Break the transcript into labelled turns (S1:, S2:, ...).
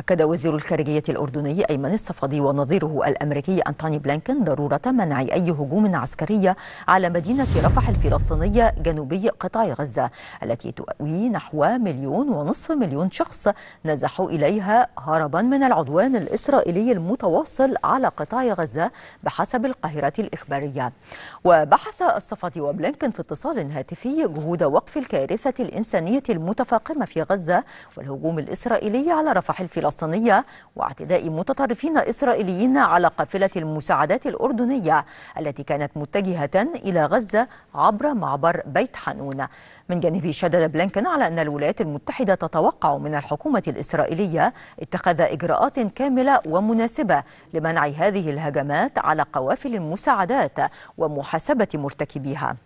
S1: أكد وزير الخارجية الأردني أيمن الصفدي ونظيره الأمريكي أنتوني بلانكن ضرورة منع أي هجوم عسكري على مدينة رفح الفلسطينية جنوبي قطاع غزة التي تؤوي نحو مليون ونصف مليون شخص نزحوا إليها هربا من العدوان الإسرائيلي المتواصل على قطاع غزة بحسب القاهرة الإخبارية وبحث الصفدي وبلانكن في اتصال هاتفي جهود وقف الكارثة الإنسانية المتفاقمة في غزة والهجوم الإسرائيلي على رفح الفلسطينية الفلسطينية واعتداء متطرفين إسرائيليين على قافلة المساعدات الأردنية التي كانت متجهة إلى غزة عبر معبر بيت حنون من جانبه شدد بلينكن على أن الولايات المتحدة تتوقع من الحكومة الإسرائيلية اتخاذ إجراءات كاملة ومناسبة لمنع هذه الهجمات على قوافل المساعدات ومحاسبة مرتكبيها